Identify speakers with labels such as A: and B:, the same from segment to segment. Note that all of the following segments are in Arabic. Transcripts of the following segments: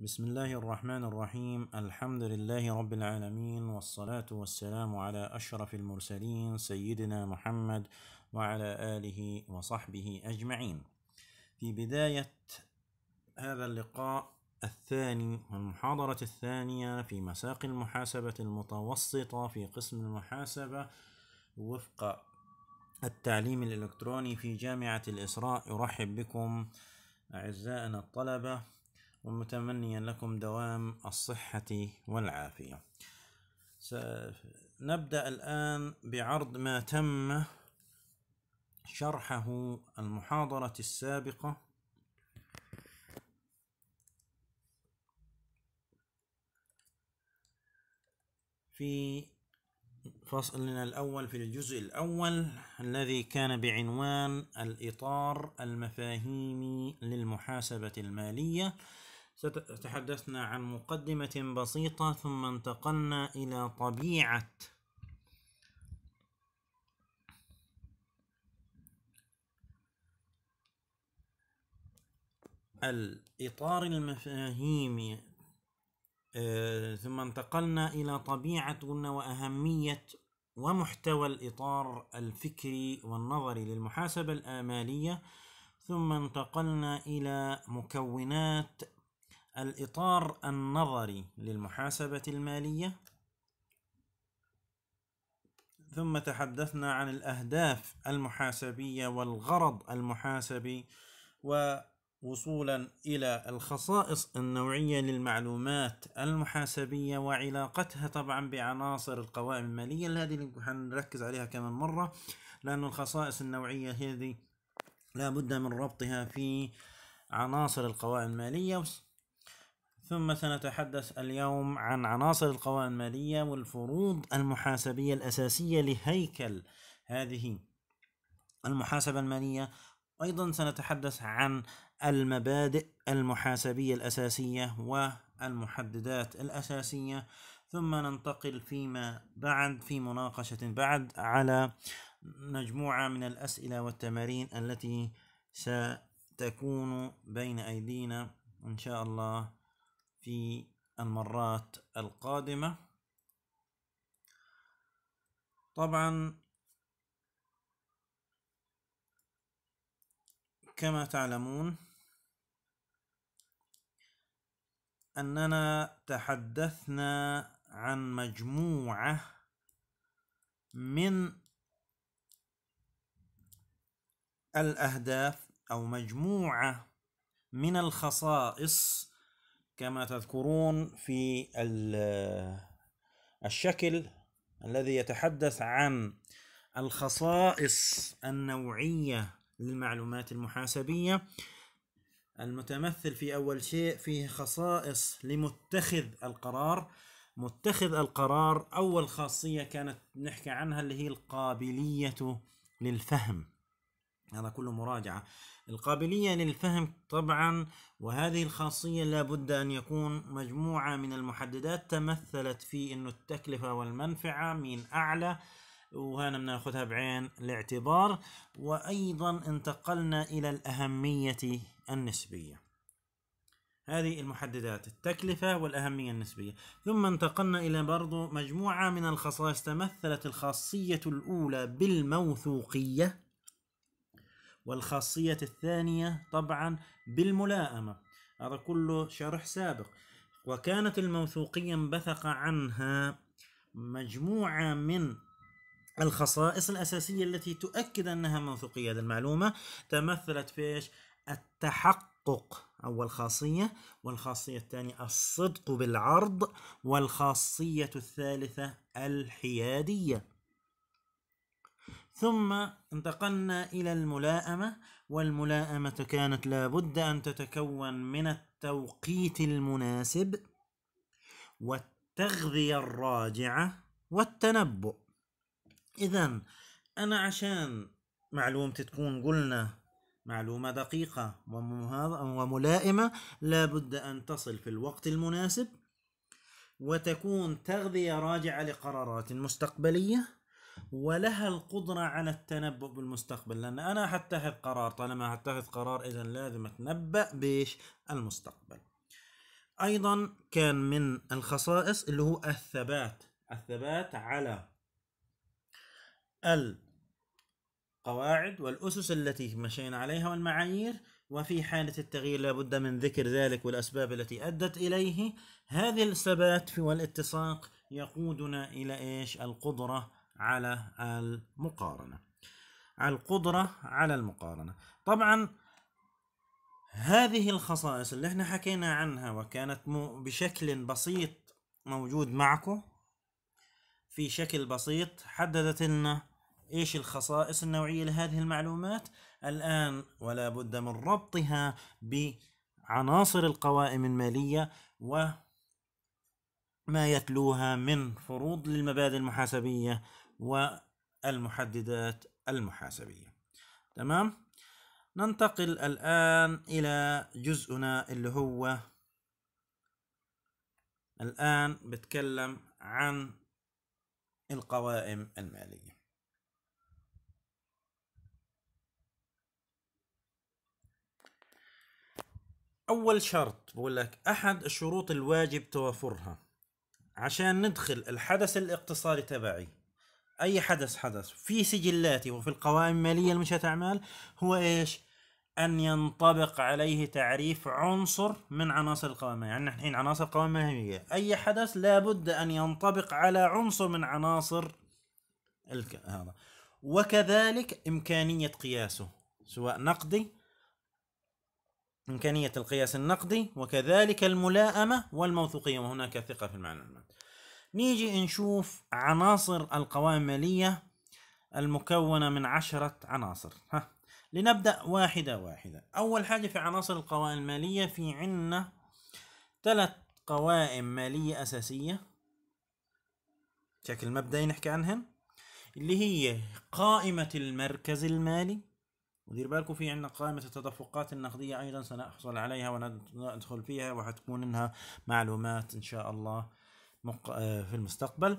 A: بسم الله الرحمن الرحيم الحمد لله رب العالمين والصلاة والسلام على أشرف المرسلين سيدنا محمد وعلى آله وصحبه أجمعين في بداية هذا اللقاء الثاني والمحاضرة الثانية في مساق المحاسبة المتوسطة في قسم المحاسبة وفق التعليم الإلكتروني في جامعة الإسراء أرحب بكم أعزائنا الطلبة ومتمنيا لكم دوام الصحة والعافية سنبدأ الآن بعرض ما تم شرحه المحاضرة السابقة في فصلنا الأول في الجزء الأول الذي كان بعنوان الإطار المفاهيمي للمحاسبة المالية تحدثنا عن مقدمة بسيطة ثم انتقلنا إلى طبيعة الإطار المفاهيمي آه، ثم انتقلنا إلى طبيعة قلنا وأهمية ومحتوى الإطار الفكري والنظري للمحاسبة الآمالية ثم انتقلنا إلى مكونات الإطار النظري للمحاسبة المالية ثم تحدثنا عن الأهداف المحاسبية والغرض المحاسبي ووصولا إلى الخصائص النوعية للمعلومات المحاسبية وعلاقتها طبعا بعناصر القوائم المالية هذه اللي حنركز عليها كمان مرة لأن الخصائص النوعية هذه لابد من ربطها في عناصر القوائم المالية ثم سنتحدث اليوم عن عناصر القوائم المالية والفروض المحاسبية الأساسية لهيكل هذه المحاسبة المالية أيضا سنتحدث عن المبادئ المحاسبية الأساسية والمحددات الأساسية ثم ننتقل فيما بعد في مناقشة بعد على مجموعة من الأسئلة والتمارين التي ستكون بين أيدينا إن شاء الله في المرات القادمة طبعا كما تعلمون أننا تحدثنا عن مجموعة من الأهداف أو مجموعة من الخصائص كما تذكرون في الشكل الذي يتحدث عن الخصائص النوعية للمعلومات المحاسبية المتمثل في أول شيء فيه خصائص لمتخذ القرار متخذ القرار أول خاصية كانت نحكي عنها اللي هي القابلية للفهم هذا كله مراجعة القابلية للفهم طبعا وهذه الخاصية لابد أن يكون مجموعة من المحددات تمثلت في أنه التكلفة والمنفعة مين أعلى وهنا بناخذها بعين الاعتبار وأيضا انتقلنا إلى الأهمية النسبية هذه المحددات التكلفة والأهمية النسبية ثم انتقلنا إلى برضو مجموعة من الخصائص تمثلت الخاصية الأولى بالموثوقية والخاصية الثانية طبعا بالملائمة هذا كله شرح سابق وكانت الموثوقية انبثق عنها مجموعة من الخصائص الأساسية التي تؤكد أنها موثوقية هذه المعلومة تمثلت في إيش؟ التحقق أول خاصية والخاصية الثانية الصدق بالعرض والخاصية الثالثة الحيادية ثم انتقلنا إلى الملاءمة والملاءمة كانت لابد أن تتكون من التوقيت المناسب والتغذية الراجعة والتنبؤ إذا أنا عشان معلومتي تكون قلنا معلومة دقيقة وملائمة لابد أن تصل في الوقت المناسب وتكون تغذية راجعة لقرارات مستقبلية ولها القدرة على التنبؤ بالمستقبل لأن أنا حتخذ قرار طالما حتخذ قرار إذا لازم أتنبأ بإيش المستقبل أيضا كان من الخصائص اللي هو الثبات الثبات على القواعد والأسس التي مشينا عليها والمعايير وفي حالة التغيير لابد من ذكر ذلك والأسباب التي أدت إليه هذه الثبات والاتساق يقودنا إلى إيش القدرة على المقارنة على القدرة على المقارنة طبعا هذه الخصائص اللي احنا حكينا عنها وكانت بشكل بسيط موجود معكم في شكل بسيط حددت لنا ايش الخصائص النوعية لهذه المعلومات الآن ولا بد من ربطها بعناصر القوائم المالية و ما يتلوها من فروض للمبادئ المحاسبية والمحددات المحاسبية تمام ننتقل الآن إلى جزءنا اللي هو الآن بتكلم عن القوائم المالية أول شرط بقول لك أحد الشروط الواجب توافرها عشان ندخل الحدث الاقتصادي تبعي اي حدث حدث في سجلاتي وفي القوائم الماليه لمنشات اعمال هو ايش؟ ان ينطبق عليه تعريف عنصر من عناصر القوائم يعني نحن الحين عناصر القوائم الماليه اي حدث لابد ان ينطبق على عنصر من عناصر الك... هذا وكذلك امكانيه قياسه سواء نقدي إمكانية القياس النقدي وكذلك الملائمه والموثوقية وهناك ثقة في المعلومات نيجي نشوف عناصر القوائم المالية المكونة من عشرة عناصر ها لنبدأ واحدة واحدة أول حاجة في عناصر القوائم المالية في عنا ثلاث قوائم مالية أساسية بشكل مبدئي نحكي عنهن اللي هي قائمة المركز المالي ودير بالكم في عندنا قائمة التدفقات النقدية أيضا سنحصل عليها وندخل فيها وحتكون إنها معلومات إن شاء الله آه، في المستقبل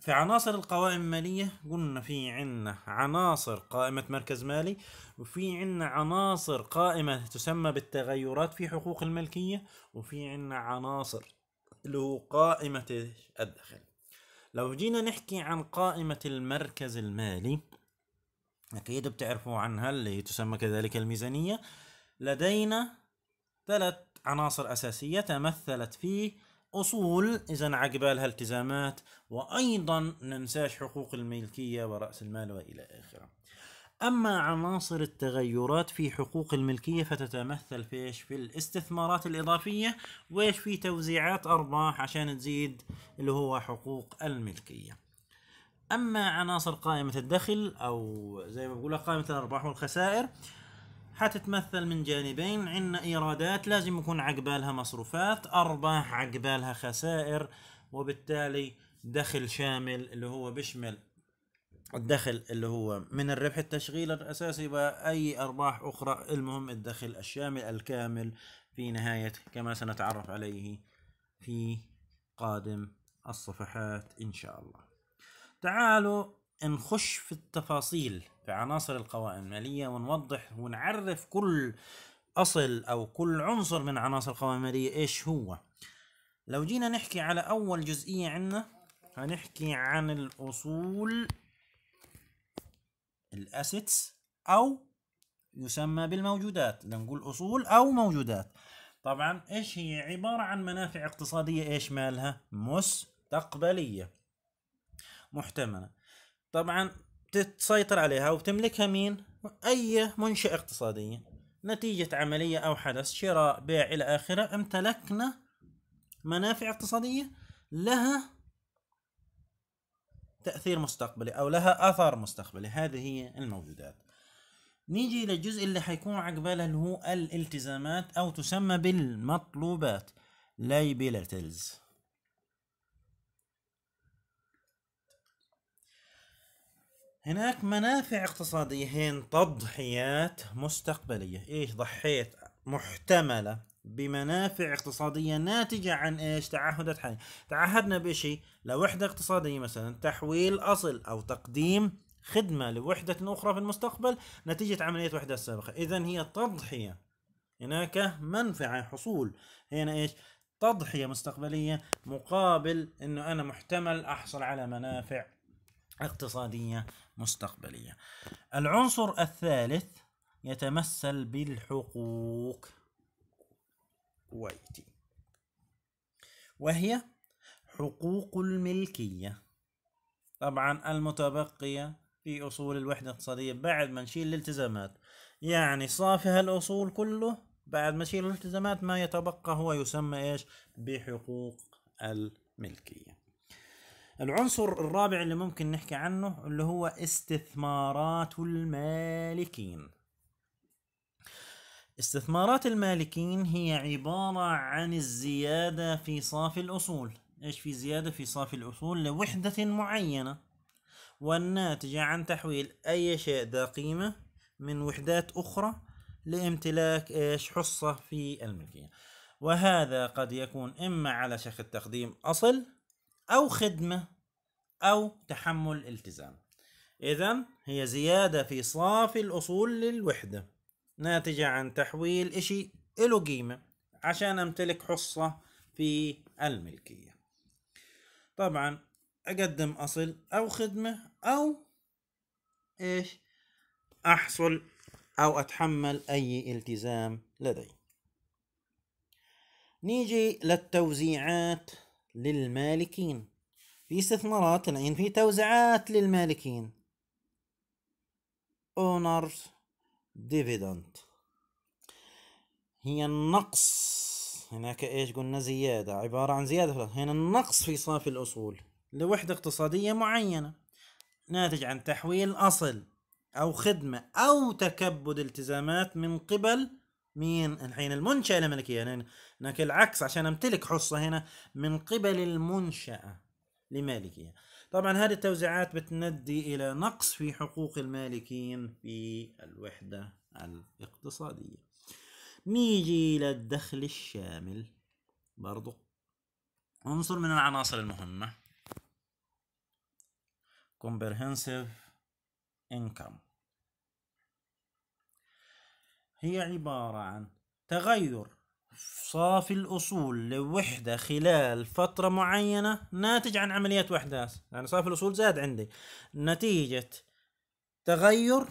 A: في عناصر القوائم المالية قلنا في عنا عناصر قائمة مركز مالي وفي عنا عناصر قائمة تسمى بالتغيرات في حقوق الملكية وفي عنا عناصر اللي هو قائمة الدخل لو جينا نحكي عن قائمة المركز المالي أكيد بتعرفوا عنها اللي تسمى كذلك الميزانية لدينا ثلاث عناصر أساسية تمثلت في أصول إذا عقبالها التزامات وأيضا ننساش حقوق الملكية ورأس المال وإلى آخره أما عناصر التغيرات في حقوق الملكية فتتمثل في إيش في الاستثمارات الإضافية وإيش في توزيعات أرباح عشان تزيد اللي هو حقوق الملكية أما عناصر قائمة الدخل أو زي ما بقولها قائمة الأرباح والخسائر حتتمثل من جانبين عندنا ايرادات لازم يكون عقبالها مصروفات ارباح عقبالها خسائر وبالتالي دخل شامل اللي هو بيشمل الدخل اللي هو من الربح التشغيل الاساسي واي ارباح اخرى المهم الدخل الشامل الكامل في نهايه كما سنتعرف عليه في قادم الصفحات ان شاء الله تعالوا نخش في التفاصيل في عناصر القوائم المالية ونوضح ونعرف كل أصل أو كل عنصر من عناصر القوائم المالية إيش هو لو جينا نحكي على أول جزئية عندنا هنحكي عن الأصول الأسيتس أو يسمى بالموجودات لنقول أصول أو موجودات طبعا إيش هي عبارة عن منافع اقتصادية إيش مالها مستقبلية محتملة طبعا تسيطر عليها وبتملكها مين؟ أي منشأة اقتصادية نتيجة عملية أو حدث شراء بيع إلى آخره امتلكنا منافع اقتصادية لها تأثير مستقبلي أو لها أثر مستقبلي هذه هي الموجودات نيجي للجزء اللي حيكون عقبالها اللي هو الالتزامات أو تسمى بالمطلوبات لايبيلتيز هناك منافع اقتصادية هين تضحيات مستقبلية ايش ضحيت محتملة بمنافع اقتصادية ناتجة عن ايش تعهدات حالية تعهدنا بشيء لوحدة اقتصادية مثلا تحويل اصل او تقديم خدمة لوحدة أخرى في المستقبل نتيجة عملية وحدة السابقة إذا هي تضحية هناك منفعة حصول هنا إيش تضحية مستقبلية مقابل أنه أنا محتمل أحصل على منافع اقتصادية مستقبلية العنصر الثالث يتمثل بالحقوق وايتي وهي حقوق الملكية طبعا المتبقية في أصول الوحدة الاقتصادية بعد ما نشيل الالتزامات يعني صافي هالأصول كله بعد ما نشيل الالتزامات ما يتبقى هو يسمى إيش بحقوق الملكية العنصر الرابع اللي ممكن نحكي عنه اللي هو استثمارات المالكين استثمارات المالكين هي عبارة عن الزيادة في صافي الأصول إيش في زيادة في صافي الأصول لوحدة معينة والناتجة عن تحويل أي شيء ذا قيمة من وحدات أخرى لامتلاك إيش حصة في الملكية وهذا قد يكون إما على شكل تقديم أصل أو خدمة أو تحمل التزام إذا هي زيادة في صافي الأصول للوحدة ناتجة عن تحويل إشي له قيمة عشان أمتلك حصة في الملكية طبعا أقدم أصل أو خدمة أو إيش أحصل أو أتحمل أي التزام لدي نيجي للتوزيعات للمالكين في استثمارات العين في توزيعات للمالكين owners dividend هي النقص هناك ايش قلنا زيادة عبارة عن زيادة هنا النقص في صافي الأصول لوحدة اقتصادية معينة ناتج عن تحويل أصل أو خدمة أو تكبد التزامات من قبل مين الحين المنشأة الملكية يعني هناك العكس عشان أمتلك حصة هنا من قبل المنشأة لمالكية طبعا هذه التوزيعات بتندي إلى نقص في حقوق المالكين في الوحدة الاقتصادية نيجي للدخل الشامل برضو عنصر من العناصر المهمة comprehensive income هي عبارة عن تغير صافي الأصول لوحدة خلال فترة معينة ناتج عن عمليات وحداث يعني صافي الأصول زاد عندي نتيجة تغير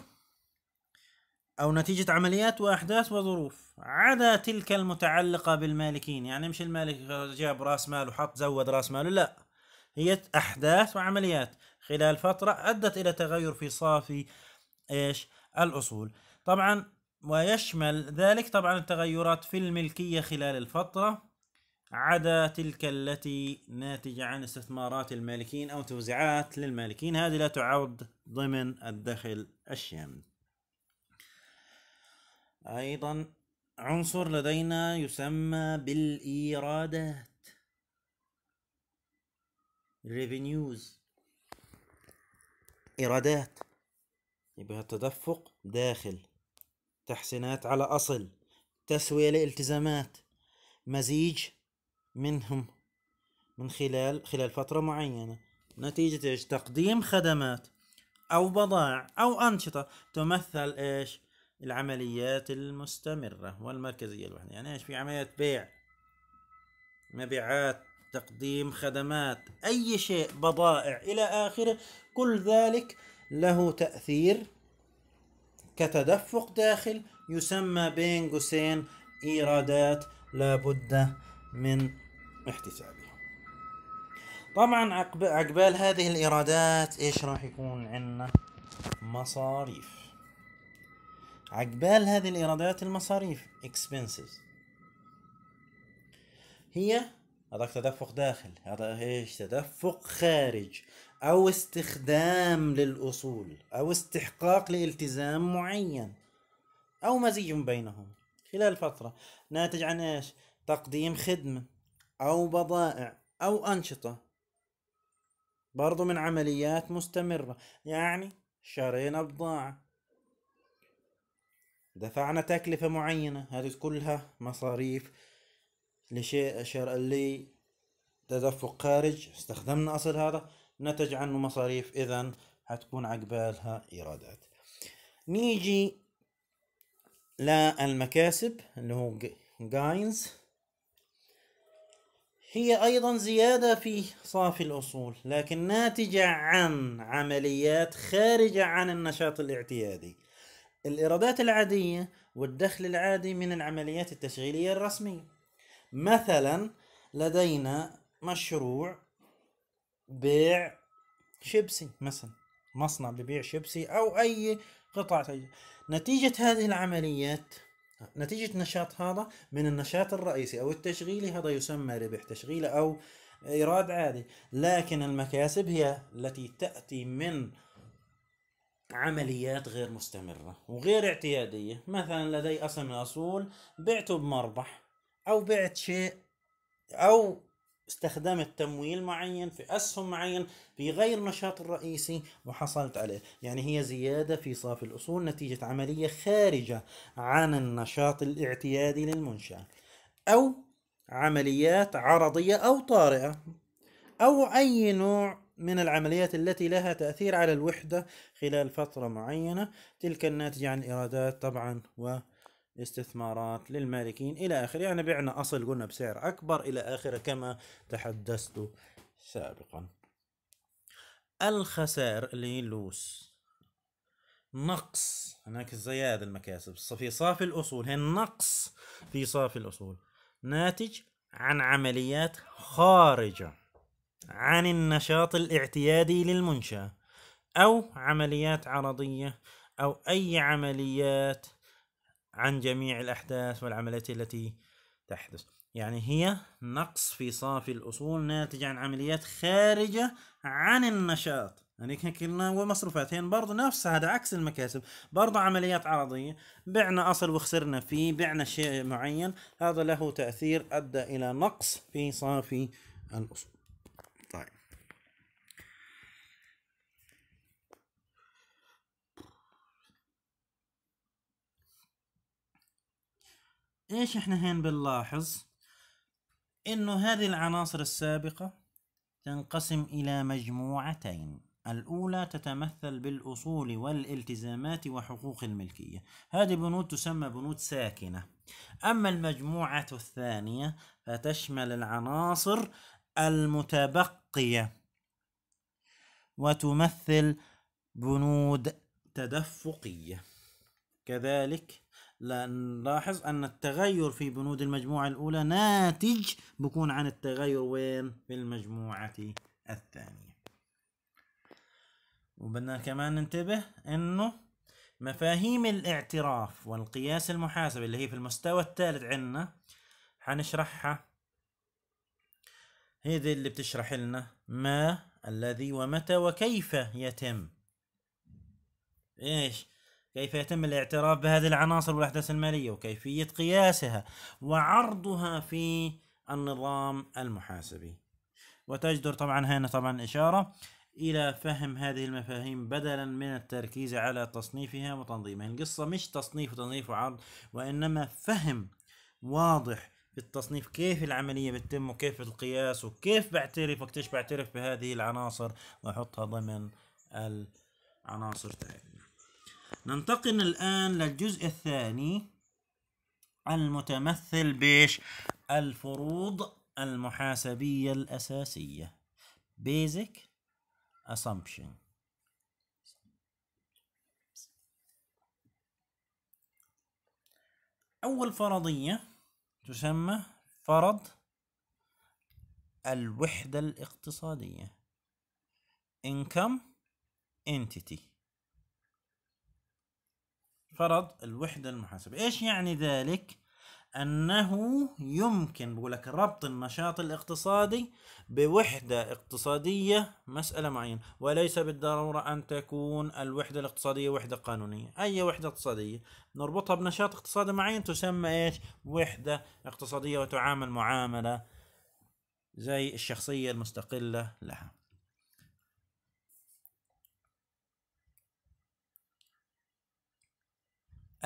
A: أو نتيجة عمليات وأحداث وظروف عدا تلك المتعلقة بالمالكين يعني مش المالك جاب رأس مال وحط زود رأس ماله لا هي أحداث وعمليات خلال فترة أدت إلى تغير في صافي إيش الأصول طبعا ويشمل ذلك طبعا التغيرات في الملكية خلال الفترة عدا تلك التي ناتجة عن استثمارات المالكين أو توزيعات للمالكين هذه لا تعد ضمن الدخل الشامل أيضا عنصر لدينا يسمى بالإيرادات revenues إيرادات يبقى التدفق داخل تحسينات على أصل تسوية لالتزامات مزيج منهم من خلال خلال فترة معينة نتيجة إيش تقديم خدمات أو بضائع أو أنشطة تمثل إيش العمليات المستمرة والمركزية الوحدة يعني إيش في عمليات بيع مبيعات تقديم خدمات أي شيء بضائع إلى آخره كل ذلك له تأثير كتدفق داخل يسمى بين قوسين إيرادات لابد من احتسابها طبعا عقبال هذه الإيرادات إيش راح يكون عندنا مصاريف عقبال هذه الإيرادات المصاريف expenses هي هذاك تدفق داخل هذا ايش تدفق خارج أو استخدام للأصول أو استحقاق لالتزام معين أو مزيج بينهم خلال فترة ناتج عن إيش؟ تقديم خدمة أو بضائع أو أنشطة برضو من عمليات مستمرة يعني شرينا بضاعة دفعنا تكلفة معينة هذه كلها مصاريف لشيء لي لتدفق خارج استخدمنا أصل هذا نتج عنه مصاريف إذا حتكون عقبالها إيرادات نيجي للمكاسب اللي هو جاينز هي أيضا زيادة في صافي الأصول لكن ناتجة عن عمليات خارجة عن النشاط الاعتيادي الإيرادات العادية والدخل العادي من العمليات التشغيلية الرسمية مثلا لدينا مشروع بيع شيبسي مثلا مصنع ببيع شيبسي أو أي قطع تجارية نتيجة هذه العمليات نتيجة نشاط هذا من النشاط الرئيسي أو التشغيلي هذا يسمى ربح تشغيلي أو إيراد عادي لكن المكاسب هي التي تأتي من عمليات غير مستمرة وغير اعتيادية مثلا لدي أصل من الأصول بعته بمربح أو بعت شيء أو استخدمت تمويل معين في أسهم معين في غير نشاط الرئيسي وحصلت عليه يعني هي زيادة في صافي الأصول نتيجة عملية خارجة عن النشاط الاعتيادي للمنشأة أو عمليات عرضية أو طارئة أو أي نوع من العمليات التي لها تأثير على الوحدة خلال فترة معينة تلك الناتجة عن إيرادات طبعا و استثمارات للمالكين إلى آخره يعني بعنا أصل قلنا بسعر أكبر إلى آخره كما تحدثت سابقا الخسائر اللي هي اللوس نقص هناك زيادة المكاسب في صافي الأصول هي النقص في صافي الأصول ناتج عن عمليات خارجة عن النشاط الاعتيادي للمنشأة أو عمليات عرضية أو أي عمليات عن جميع الأحداث والعمليات التي تحدث يعني هي نقص في صافي الأصول ناتج عن عمليات خارجة عن النشاط يعني كنا ومصروفاتين برضه نفس هذا عكس المكاسب برضه عمليات عرضية بعنا أصل وخسرنا فيه بعنا شيء معين هذا له تأثير أدى إلى نقص في صافي الأصول ايش احنا هين بنلاحظ انه هذه العناصر السابقة تنقسم الى مجموعتين الأولى تتمثل بالأصول والالتزامات وحقوق الملكية هذه بنود تسمى بنود ساكنة أما المجموعة الثانية فتشمل العناصر المتبقية وتمثل بنود تدفقية كذلك لنلاحظ نلاحظ أن التغير في بنود المجموعة الأولى ناتج بكون عن التغير وين في المجموعة الثانية وبدنا كمان ننتبه أنه مفاهيم الاعتراف والقياس المحاسبي اللي هي في المستوى الثالث عندنا حنشرحها هي دي اللي بتشرح لنا ما الذي ومتى وكيف يتم ايش كيف يتم الاعتراف بهذه العناصر والاحداث الماليه وكيفيه قياسها وعرضها في النظام المحاسبي وتجدر طبعا هنا طبعا اشاره الى فهم هذه المفاهيم بدلا من التركيز على تصنيفها وتنظيمها القصه مش تصنيف وتنظيف وعرض وانما فهم واضح بالتصنيف كيف العمليه بتتم وكيف القياس وكيف بعترف وقتيش بعترف بهذه العناصر واحطها ضمن العناصر تاعي ننتقل الآن للجزء الثاني المتمثل بإيش؟ الفروض المحاسبية الأساسية Basic Assumption أول فرضية تسمى فرض الوحدة الاقتصادية Income Entity فرض الوحدة المحاسبة إيش يعني ذلك؟ أنه يمكن بقول لك ربط النشاط الاقتصادي بوحدة اقتصادية مسألة معينة وليس بالضرورة أن تكون الوحدة الاقتصادية وحدة قانونية أي وحدة اقتصادية نربطها بنشاط اقتصادي معين تسمى إيش وحدة اقتصادية وتعامل معاملة زي الشخصية المستقلة لها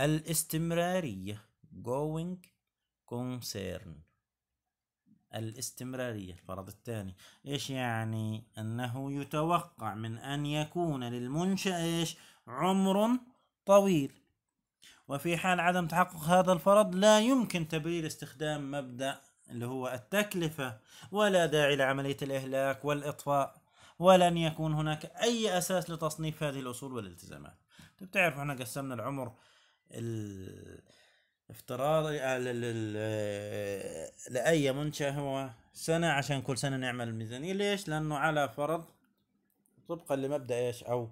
A: الاستمرارية going concern الاستمرارية الفرض الثاني إيش يعني أنه يتوقع من أن يكون للمنشأ إيش عمر طويل وفي حال عدم تحقق هذا الفرض لا يمكن تبرير استخدام مبدأ اللي هو التكلفة ولا داعي لعملية الإهلاك والإطفاء ولن يكون هناك أي أساس لتصنيف هذه الأصول والالتزامات بتعرف طيب، احنا قسمنا العمر افتراض آه، لأي منشأة هو سنة عشان كل سنة نعمل ميزانية ليش؟ لأنه على فرض طبقا لمبدأ ايش أو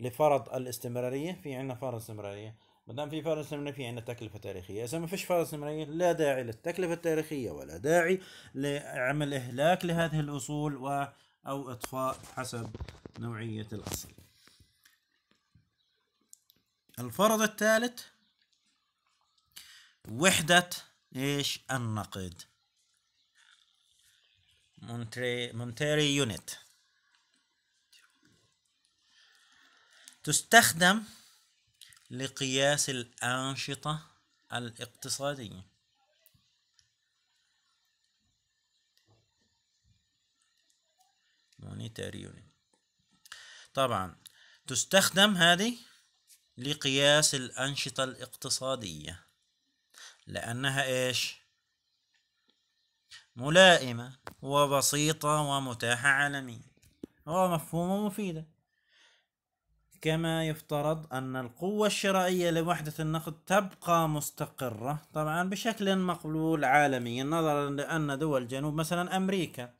A: لفرض الاستمرارية في عندنا فرض استمرارية ما دام في فرض استمرارية في عندنا تكلفة تاريخية إذا ما فيش فرض استمرارية لا داعي للتكلفة التاريخية ولا داعي لعمل إهلاك لهذه الأصول و أو إطفاء حسب نوعية الأصل الفرض الثالث وحدة ايش النقد مونتري يونت تستخدم لقياس الأنشطة الاقتصادية مونيتاري طبعا تستخدم هذه لقياس الأنشطة الاقتصادية لأنها إيش ملائمة وبسيطة ومتاحة عالميا مفهوم مفيدة كما يفترض أن القوة الشرائية لوحدة النقد تبقى مستقرة طبعا بشكل مقبول عالميا نظرا لأن دول جنوب مثلا أمريكا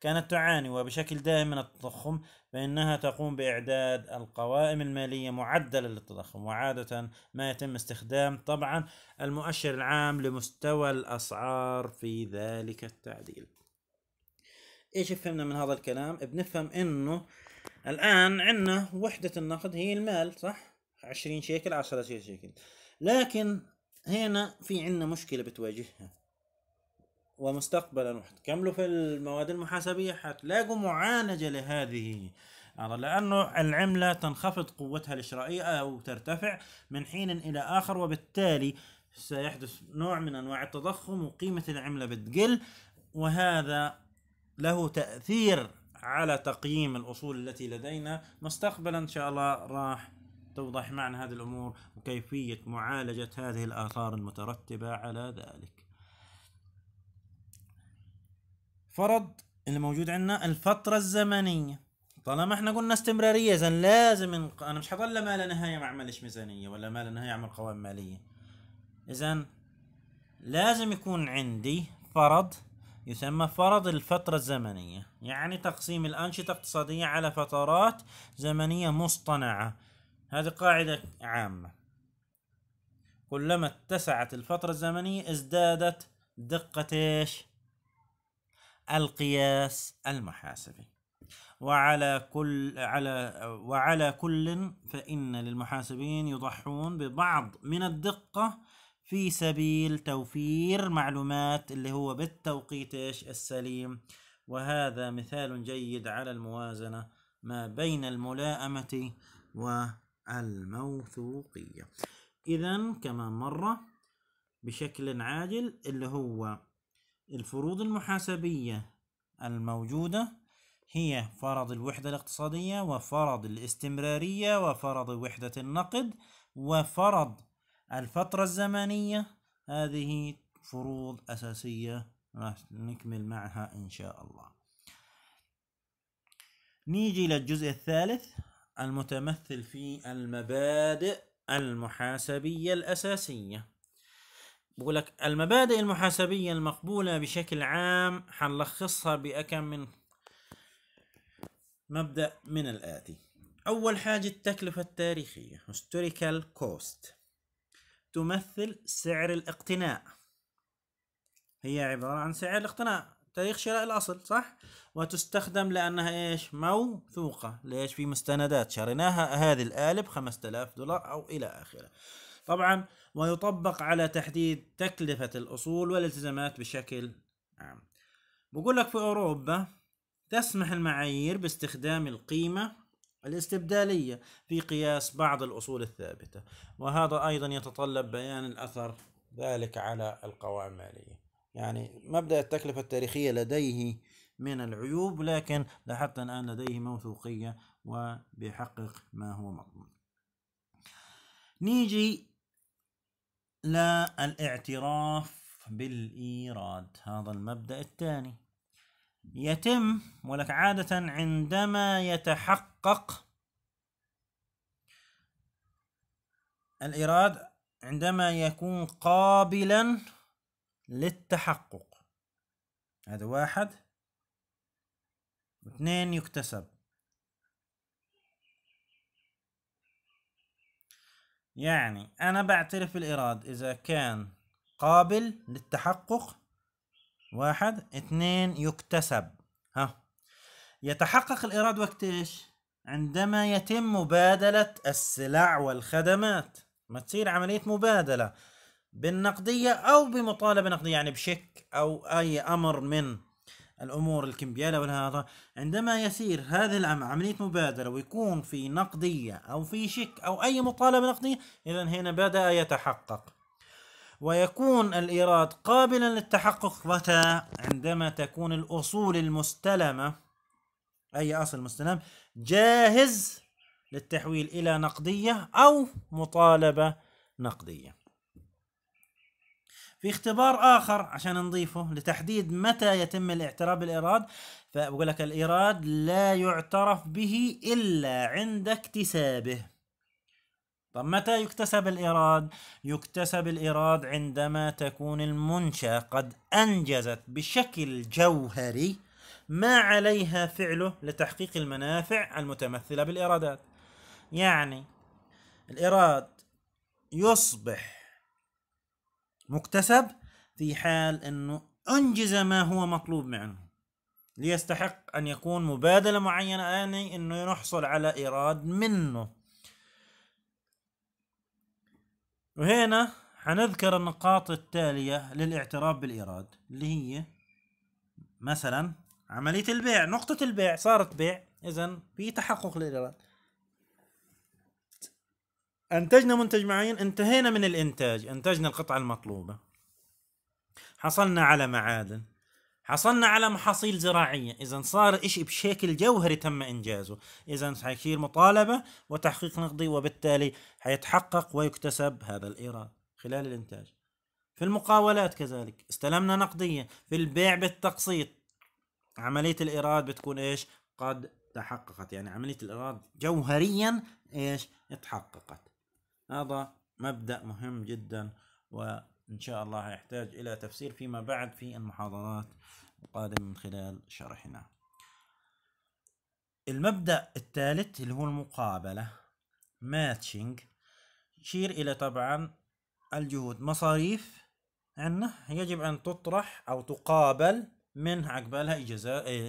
A: كانت تعاني وبشكل دائم من التضخم فإنها تقوم بإعداد القوائم المالية معدلة للتضخم وعادة ما يتم استخدام طبعا المؤشر العام لمستوى الأسعار في ذلك التعديل ايش فهمنا من هذا الكلام بنفهم انه الان عندنا وحدة النقد هي المال صح عشرين شيكل عشرة شيكل لكن هنا في عندنا مشكلة بتواجهها ومستقبلا وحتكملوا في المواد المحاسبية حتلاقوا معالجة لهذه لأنه العملة تنخفض قوتها الشرائية أو ترتفع من حين إلى آخر وبالتالي سيحدث نوع من أنواع التضخم وقيمة العملة بتقل وهذا له تأثير على تقييم الأصول التي لدينا مستقبلا إن شاء الله راح توضح معنا هذه الأمور وكيفية معالجة هذه الآثار المترتبة على ذلك فرض اللي موجود عندنا الفترة الزمنية طالما احنا قلنا استمرارية اذا لازم انق... انا مش حضل ما لا نهاية ما اعملش ميزانية ولا ما لا نهاية اعمل قوائم مالية اذا لازم يكون عندي فرض يسمى فرض الفترة الزمنية يعني تقسيم الأنشطة الاقتصادية على فترات زمنية مصطنعة هذه قاعدة عامة كلما اتسعت الفترة الزمنية ازدادت دقة ايش؟ القياس المحاسبي وعلى كل على وعلى كل فإن للمحاسبين يضحون ببعض من الدقة في سبيل توفير معلومات اللي هو بالتوقيت ايش السليم وهذا مثال جيد على الموازنة ما بين الملائمة والموثوقية إذا كمان مرة بشكل عاجل اللي هو الفروض المحاسبية الموجودة هي فرض الوحدة الاقتصادية وفرض الاستمرارية وفرض وحدة النقد وفرض الفترة الزمنية هذه فروض أساسية راح نكمل معها إن شاء الله نيجي للجزء الثالث المتمثل في المبادئ المحاسبية الأساسية بقول لك المبادئ المحاسبية المقبولة بشكل عام حنلخصها بأكم من مبدأ من الآتي أول حاجة التكلفة التاريخية historical cost تمثل سعر الاقتناء هي عبارة عن سعر الاقتناء تاريخ شراء الأصل صح وتستخدم لأنها إيش موثوقة ليش في مستندات شريناها هذه الآلة ب 5000 دولار أو إلى آخره طبعا ويطبق على تحديد تكلفة الأصول والالتزامات بشكل عام بقول لك في أوروبا تسمح المعايير باستخدام القيمة الاستبدالية في قياس بعض الأصول الثابتة وهذا أيضا يتطلب بيان الأثر ذلك على القوائم المالية يعني مبدأ التكلفة التاريخية لديه من العيوب لكن لحتى الآن لديه موثوقية وبيحقق ما هو مطلوب نيجي لا الاعتراف بالإيراد هذا المبدأ الثاني يتم ولك عادة عندما يتحقق الإيراد عندما يكون قابلا للتحقق هذا واحد اثنين يكتسب يعني أنا بعترف الإيراد إذا كان قابل للتحقق واحد اثنين يكتسب ها يتحقق الإيراد وقت إيش؟ عندما يتم مبادلة السلع والخدمات ما تصير عملية مبادلة بالنقدية أو بمطالبة نقدية يعني بشك أو أي أمر من الامور الكمبياله والهذا عندما يسير هذه عمليه مبادره ويكون في نقديه او في شك او اي مطالبه نقديه اذا هنا بدا يتحقق ويكون الايراد قابلا للتحقق متى عندما تكون الاصول المستلمه اي اصل مستلم جاهز للتحويل الى نقديه او مطالبه نقديه في اختبار اخر عشان نضيفه لتحديد متى يتم الاعتراف بالايراد فبقول لك الايراد لا يعترف به الا عند اكتسابه طب متى يكتسب الايراد يكتسب الايراد عندما تكون المنشاه قد انجزت بشكل جوهري ما عليها فعله لتحقيق المنافع المتمثله بالايرادات يعني الايراد يصبح مكتسب في حال أنه أنجز ما هو مطلوب منه ليستحق أن يكون مبادلة معينة يعني أنه نحصل على إيراد منه وهنا حنذكر النقاط التالية للاعتراف بالإيراد اللي هي مثلا عملية البيع نقطة البيع صارت بيع إذا في تحقق للإيراد انتجنا منتج معين انتهينا من الانتاج انتجنا القطعه المطلوبه حصلنا على معادن حصلنا على محاصيل زراعية إذا صار إشي بشكل جوهري تم إنجازه إذا حيصير مطالبة وتحقيق نقدي وبالتالي حيتحقق ويكتسب هذا الإيراد خلال الإنتاج في المقاولات كذلك استلمنا نقدية في البيع بالتقسيط عملية الإيراد بتكون إيش قد تحققت يعني عملية الإيراد جوهريا إيش اتحققت هذا مبدأ مهم جدا وإن شاء الله يحتاج إلى تفسير فيما بعد في المحاضرات القادمة من خلال شرحنا المبدأ الثالث اللي هو المقابلة ماتشنج يشير إلى طبعا الجهود مصاريف عندنا يجب أن تطرح أو تقابل من عقبالها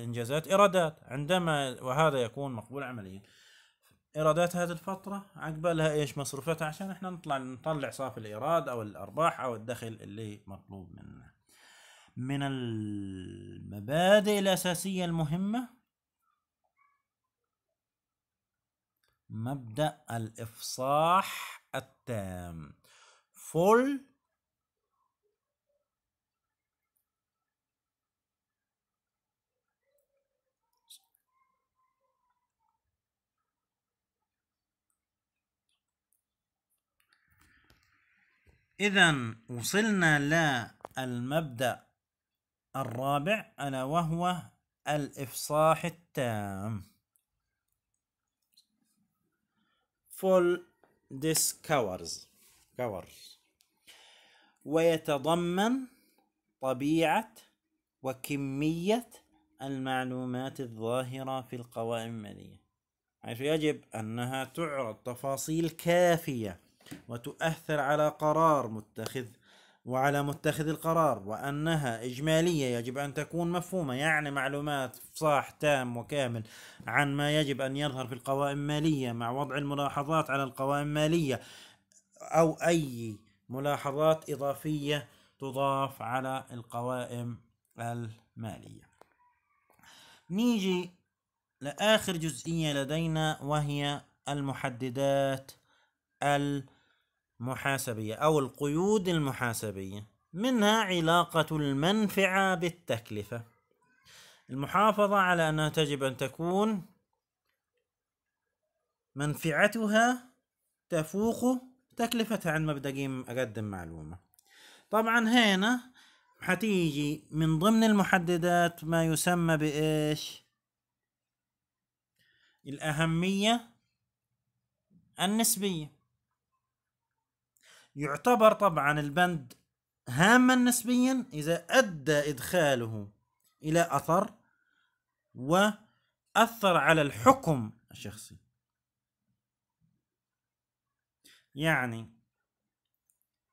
A: إنجازات إيرادات عندما وهذا يكون مقبول عمليا ايرادات هذه الفتره عقبالها ايش مصروفاتها عشان احنا نطلع نطلع صافي الايراد او الارباح او الدخل اللي مطلوب منا من المبادئ الاساسيه المهمه مبدا الافصاح التام full إذا وصلنا للمبدأ الرابع ألا وهو الإفصاح التام full discovers ويتضمن طبيعة وكمية المعلومات الظاهرة في القوائم المالية حيث يجب أنها تعرض تفاصيل كافية وتؤثر على قرار متخذ وعلى متخذ القرار وأنها إجمالية يجب أن تكون مفهومة يعني معلومات صاح تام وكامل عن ما يجب أن يظهر في القوائم المالية مع وضع الملاحظات على القوائم المالية أو أي ملاحظات إضافية تضاف على القوائم المالية نيجي لآخر جزئية لدينا وهي المحددات المحاسبية أو القيود المحاسبية منها علاقة المنفعة بالتكلفة المحافظة على أنها تجب أن تكون منفعتها تفوق تكلفتها عندما بدي أقدم معلومة طبعا هنا حتيجي من ضمن المحددات ما يسمى بإيش الأهمية النسبية يعتبر طبعا البند هاما نسبيا إذا أدى إدخاله إلى أثر وأثر على الحكم الشخصي يعني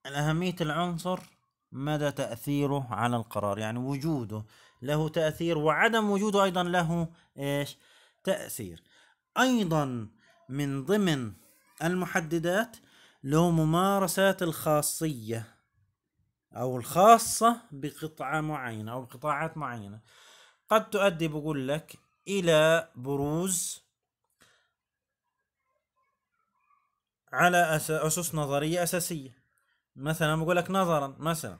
A: أهمية العنصر مدى تأثيره على القرار يعني وجوده له تأثير وعدم وجوده أيضا له إيش تأثير أيضا من ضمن المحددات له ممارسات الخاصية أو الخاصة بقطعة معينة أو بقطاعات معينة قد تؤدي بقول لك إلى بروز على أسس نظرية أساسية مثلا بقول لك نظرا مثلا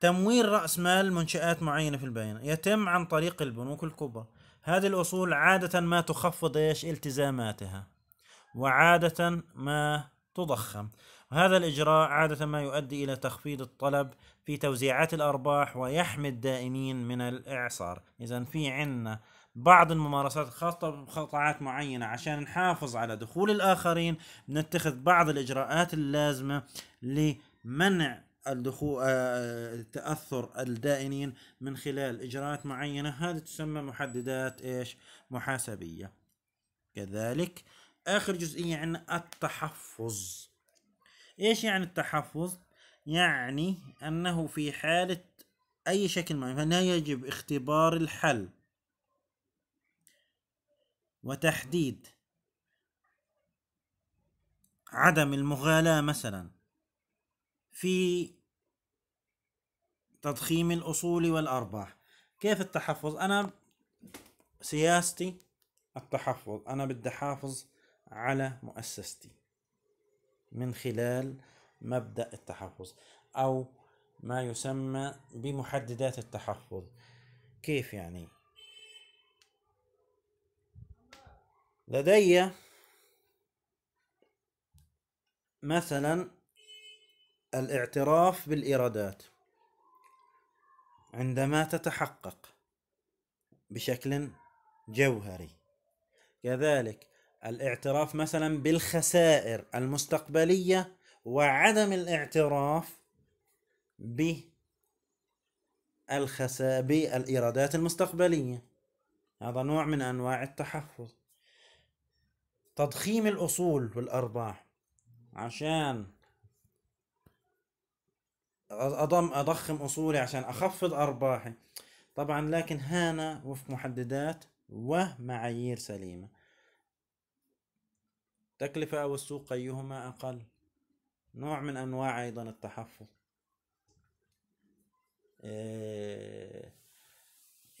A: تمويل رأس مال منشآت معينة في البيانة يتم عن طريق البنوك الكبرى هذه الأصول عادة ما تخفض إيش التزاماتها وعادة ما تضخم وهذا الإجراء عادة ما يؤدي إلى تخفيض الطلب في توزيعات الأرباح ويحمي الدائنين من الإعصار إذا في عنا بعض الممارسات الخاصة بقطاعات معينة عشان نحافظ على دخول الآخرين بنتخذ بعض الإجراءات اللازمة لمنع الدخول آه، تأثر الدائنين من خلال إجراءات معينة هذه تسمى محددات إيش محاسبية كذلك آخر جزئية عندنا التحفظ إيش يعني التحفظ؟ يعني أنه في حالة أي شكل ما فلا يجب اختبار الحل وتحديد عدم المغالاة مثلا في تضخيم الأصول والأرباح كيف التحفظ أنا سياستي التحفظ أنا بدي أحافظ على مؤسستي من خلال مبدأ التحفظ أو ما يسمى بمحددات التحفظ كيف يعني لدي مثلا الاعتراف بالإيرادات عندما تتحقق بشكل جوهري كذلك الاعتراف مثلا بالخسائر المستقبليه وعدم الاعتراف بالخسائر بالايرادات المستقبليه هذا نوع من انواع التحفظ تضخيم الاصول والارباح عشان أضم أضخم أصولي عشان أخفض أرباحي طبعا لكن هنا وفق محددات ومعايير سليمة تكلفة السوق أيهما أقل نوع من أنواع أيضا التحفظ آه،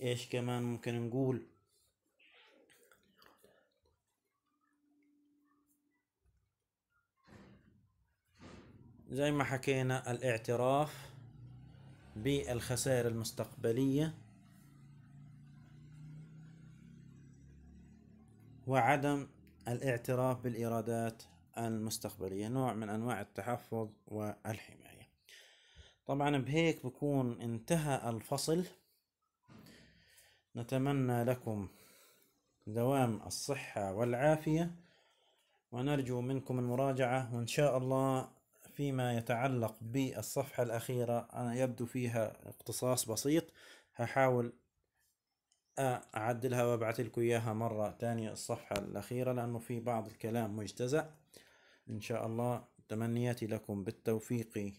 A: إيش كمان ممكن نقول زي ما حكينا الاعتراف بالخسائر المستقبلية وعدم الاعتراف بالإيرادات المستقبلية نوع من أنواع التحفظ والحماية طبعا بهيك بكون انتهى الفصل نتمنى لكم دوام الصحة والعافية ونرجو منكم المراجعة وإن شاء الله فيما يتعلق بالصفحة الأخيرة أنا يبدو فيها اقتصاص بسيط هحاول اعدلها وابعث لكم اياها مره ثانيه الصفحه الاخيره لانه في بعض الكلام مجتزأ ان شاء الله تمنياتي لكم بالتوفيق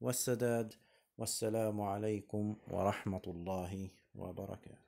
A: والسداد والسلام عليكم ورحمه الله وبركاته